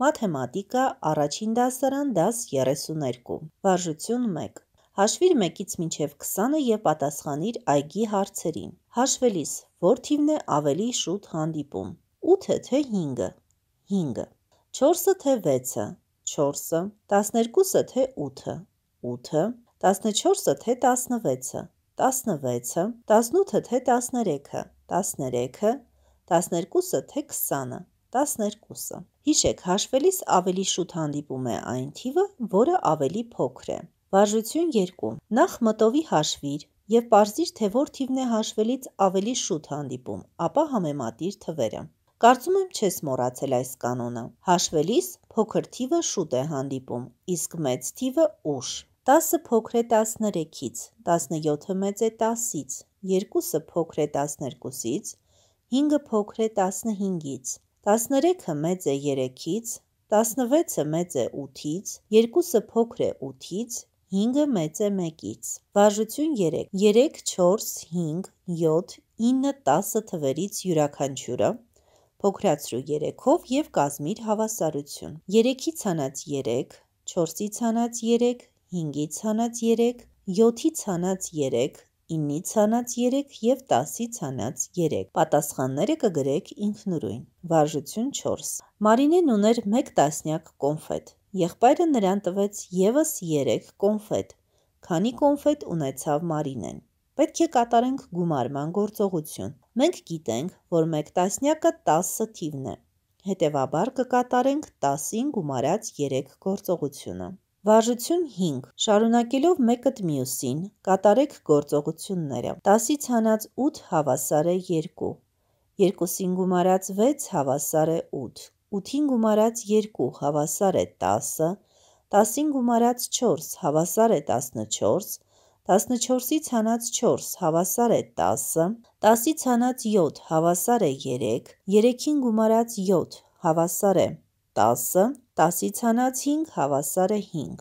մաթեմատիկա առաջին դասարան դաս 32, վարժություն 1։ Հաշվիր 1-ից մինչև 20-ը եւ պատասխանիր այգի հարցերին։ Հաշվելիս որ թիվն է ավելի շուտ հանդիպում։ 8-ը թե 5-ը։ 5-ը։ 4-ը թե 6-ը։ 4-ը, 12-ը թե 8-ը։ 8-ը, 14-ը թե 16-ը։ 16-ը, 18-ը թե 13-ը։ 13-ը, 12-ը թե 20-ը։ 12-ը Հիշեք, հաշվելիս ավելի շուտ հանդիպում է այն թիվը, որը ավելի փոքր է։ Վարժություն 2. Նախ մտովի հաշվիր եւ parzիր, թե որ թիվն է հաշվելից ավելի շուտ հանդիպում, ապա համեմատիր թվերը։ Կարծում եմ չես մոռացել այս կանոնը։ Հաշվելիս փոքր թիվը շուտ է հանդիպում, իսկ մեծ թիվը ուշ։ 10-ը փոքր է 13-ից, 17-ը մեծ է 10-ից, 2-ը փոքր է 12-ից, 5-ը փոքր է 15-ից, 13-ը մեծ է 3-ից, 16-ը մեծ է 8-ից, 2-ը փոքր է 8-ից, 5-ը մեծ է 1-ից։ Վարժություն 3. 3, 4, 5, 7, 9, 10 թվերից յուրաքանչյուրը փոքրացրու 3-ով եւ կազմիր հավասարություն։ 3-ից հանած 3, 4-ից հանած 3, 5-ից հանած 3, 7-ից հանած 3, 9 ցանած 3 եւ 10 ցանած 3։ Պատասխանները կգրեք ինքնուրույն։ Վարժություն 4։ Մարինեն ուներ 1 տասնյակ կոնֆետ։ Եղբայրը նրան տվեց եւս 3 կոնֆետ։ Քանի կոնֆետ ունեցավ Մարինեն։ Պետք է կատարենք գումարման գործողություն։ Մենք գիտենք, որ 1 տասնյակը 10 թիվն է։ Հետևաբար կկատարենք 10-ին գումարած 3 գործողությունը։ Վարժություն 5. Շարունակելով մեկըդ մյուսին, կատարեք գործողությունները։ 10-ից հանած 8 հավասար է 2, 2-ին գումարած 6 հավասար է 8, 8-ին գումարած 2 հավասար է 10, 10-ին գումարած 4 հավասար է 14, 14-ից հանած 4 հավասար է 10, 10-ից հանած 7 հավասար է 3, 3-ին գումարած 7 հավասար է 10, 10, 10-ից հանած 5 հավասար է 5։